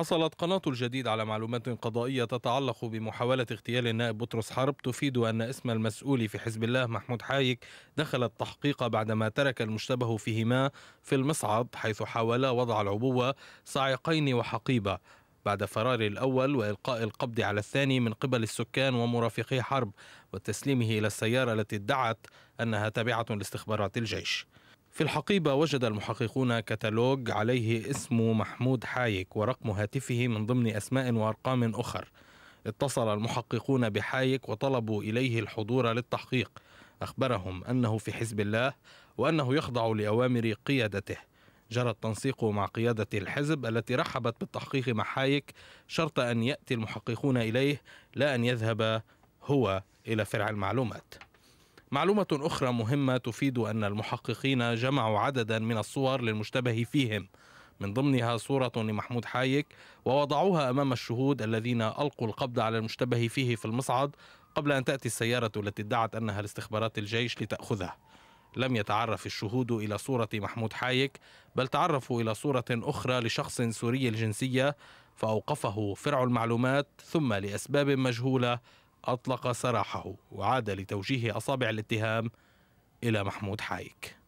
حصلت قناة الجديد على معلومات قضائية تتعلق بمحاولة اغتيال النائب بطرس حرب تفيد أن اسم المسؤول في حزب الله محمود حايك دخل التحقيق بعدما ترك المشتبه فيهما في المصعد حيث حاولا وضع العبوة صاعقين وحقيبة بعد فرار الأول وإلقاء القبض على الثاني من قبل السكان ومرافقي حرب وتسليمه إلى السيارة التي ادعت أنها تابعة لاستخبارات الجيش في الحقيبة وجد المحققون كتالوج عليه اسم محمود حايك ورقم هاتفه من ضمن أسماء وأرقام أخر اتصل المحققون بحايك وطلبوا إليه الحضور للتحقيق أخبرهم أنه في حزب الله وأنه يخضع لأوامر قيادته جرى التنسيق مع قيادة الحزب التي رحبت بالتحقيق مع حايك شرط أن يأتي المحققون إليه لا أن يذهب هو إلى فرع المعلومات معلومة أخرى مهمة تفيد أن المحققين جمعوا عددا من الصور للمشتبه فيهم من ضمنها صورة لمحمود حايك ووضعوها أمام الشهود الذين ألقوا القبض على المشتبه فيه في المصعد قبل أن تأتي السيارة التي ادعت أنها لاستخبارات الجيش لتأخذه لم يتعرف الشهود إلى صورة محمود حايك بل تعرفوا إلى صورة أخرى لشخص سوري الجنسية فأوقفه فرع المعلومات ثم لأسباب مجهولة أطلق سراحه وعاد لتوجيه أصابع الاتهام إلى محمود حايك